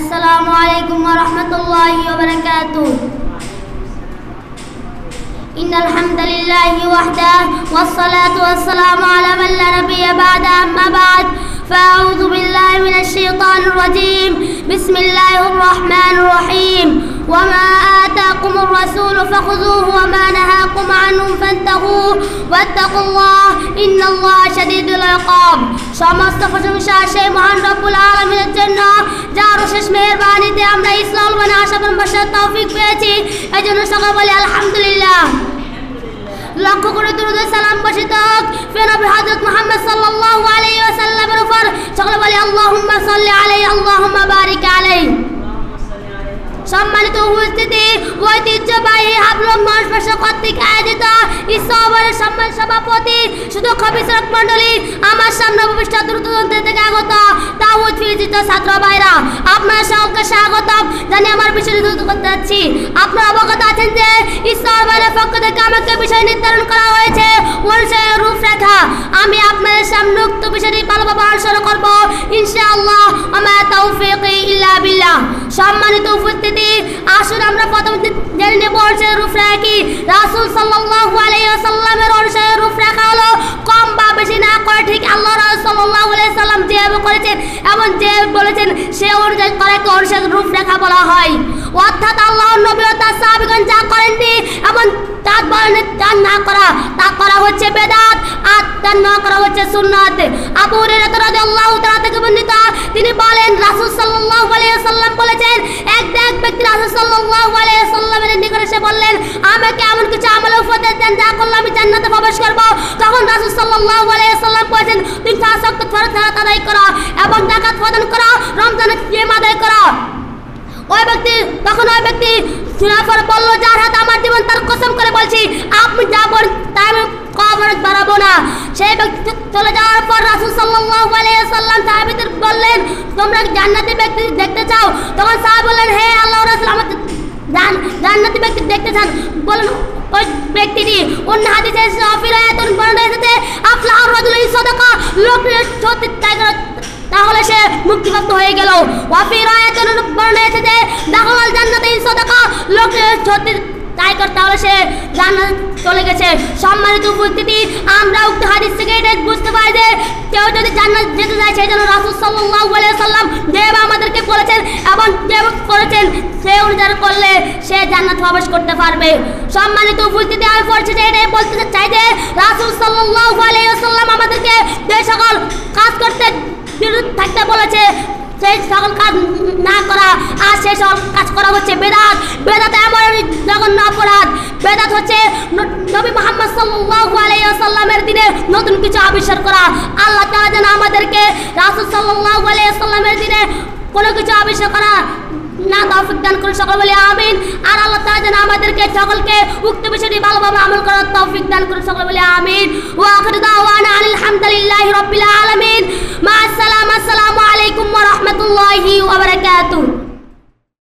السلام عليكم ورحمة الله وبركاته إن الحمد لله وحده والصلاة والسلام على من لا نبي بعد أما بعد فأعوذ بالله من الشيطان الرجيم بسم الله الرحمن الرحيم وما آتاكم الرسول فخذوه وما نهاكم عنه فانتهوه واتقوا الله إن الله شديد العقاب সমস্ত প্রশংসা সেই মহান রব্বুল আলমিনের জন্য যার শেষ মেহরবানিতে আমরা ইসলাম মানে আসামের বসার তৌফিক পেয়েছি এই জন্য সকাল বলি আলহামদুলিল্লাহ লক্ষ্য করে দুরুদ সালাম বসিত ফেরবি হযরত মুহাম্মদ সাল্লাল্লাহু আলাইহি ওয়াসাল্লামের উপর সকলে বলি আল্লাহুম্মা সাল্লি আলাইহি আল্লাহুম্মা বারিক আলাইহি সম্মানিত উপস্থিতি ঐতিহ্যবাহী হাবলম মানুষ কর্তৃক আয়োজিত ইসবের সম্মান সভাপতি শুধু বিচারক মণ্ডলী আমার সামনে উপবিষ্ট দ্রুত থেকে আগত তা বিরোধিত ছাত্র ভাইরা আপনার সকলকে স্বাগত জানি আমার বিষয় দ্রুত করতে যাচ্ছি আপনার অবগত আছেন যে ইসবের পক্ষ থেকে আমাকে বিষয় নির্ধারণ করা হয়েছে রূপরেখা আমি আপনাদের সামনে উক্ত বিষয়টি ভালোভাবে আলোচনা করবো ইনশাআল্লাহ আমার তৌফিক ইল্লা বিল্লাহ সম্মানিত উপস্থিতি আসুন আমরা প্রথম জেনে নেব অর্ষের রূপরেখা কি রাসুল সাল্লাল্লাহু আলাইহি ওয়াসাল্লামের অর্ষের রূপরেখা হলো কম বা বেশি না করে ঠিক আল্লাহ সাল্লাল্লাহু আলাইহি সাল্লাম যেভাবে করেছেন এবং যে বলেছেন সে অনুযায়ী করাকে অর্ষের রূপরেখা বলা হয় অর্থাৎ আল্লাহ নবী ও তার সাহাবীগণ যা করেননি এবং তার বর্ণের তার না করা তা করা হচ্ছে বেদাত আর তার না করা হচ্ছে সুন্নাত আবু হুরায়রা রাদিয়াল্লাহু তাআলা থেকে বর্ণিত তিনি বলেন রাসূল সাল্লাল্লাহু আলাইহি ওয়াসাল্লাম রাসূল সাল্লাল্লাহু আলাইহি সাল্লামের নিকট এসে বললেন আমাকে এমন কিছু আমল উপদেশ দেন যা করলে আমি জান্নাতে প্রবেশ করব তখন রাসূল সাল্লাল্লাহু আলাইহি সাল্লাম বলেছেন তিনটা আসক্ত ফরজ আদায় করা এবং জাকাত প্রদান করা রমজানের সিয়াম আদায় করা ওই ব্যক্তি তখন ওই ব্যক্তি শোনার পর বললো যার হাতে আমার জীবন তার কসম করে বলছি আপনি যা বলেন তাই আমি না সেই ব্যক্তি চলে যাওয়ার পর রাসুল সাল্লাহ আলিয়া সাল্লাম সাহাবিদের বললেন তোমরা জান্নাতি ব্যক্তি দেখতে চাও তখন সাহা বললেন হে আল্লাহ রাসুল আমাদের জান্নাতি ব্যক্তি দেখতে চান বলুন ওই ব্যক্তিটি অন্য হাদিসে অফিরায়াতুন বর্ণনা এসেছে আফলা রাজুল সাদাকা লোক সত্যি তাহলে সে মুক্তিপ্রাপ্ত হয়ে গেল অফিরায়াতুন বর্ণনা এসেছে দাখলাল জান্নাতে সাদাকা লোক সত্যি তাই তাহলে সে জান্নাত চলে গেছে সম্মানিত উপস্থিতি আমরা উক্ত হাদিস থেকে এটা জান্নাত যেতে চাই সেই জন্য রাসুল সাল্লাহ সাল্লাম দেব আমাদেরকে বলেছেন এবং দেব করেছেন সে অনুযায়ী করলে সে জান্নাত প্রবেশ করতে পারবে সম্মানিত উপস্থিতি আমি পড়ছি যে এটাই বলতে চাই যে রাসুল সাল্লাহ আলাইসাল্লাম আমাদেরকে যে সকল কাজ করতে বিরুদ্ধ থাকতে বলেছে সেই সকল কাজ না করা আর সেই সকল কাজ করা হচ্ছে বেদাত বেদাত এমন জঘন্য অপরাধ বেদাত হচ্ছে নবী মোহাম্মদ সাল্লাহু আলাইসাল্লামের দিনে নতুন কিছু আবিষ্কার করা আল্লাহ তালা যেন আমাদেরকে রাসুল সাল্লাহু আলাইসাল্লামের দিনে কোনো কিছু আবিষ্কার করা না তৌফিক দান করুন সকল বলে আমিন আর আল্লাহ তাআলা যেন আমাদেরকে সকলকে উক্ত বিষয়টি ভালোভাবে আমল করার তৌফিক দান করুন সকল বলে আমিন ওয়া আখিরু দাওয়ানা আলহামদুলিল্লাহি রাব্বিল আলামিন মা আসসালামু আলাইকুম ওয়া রাহমাতুল্লাহি ওয়া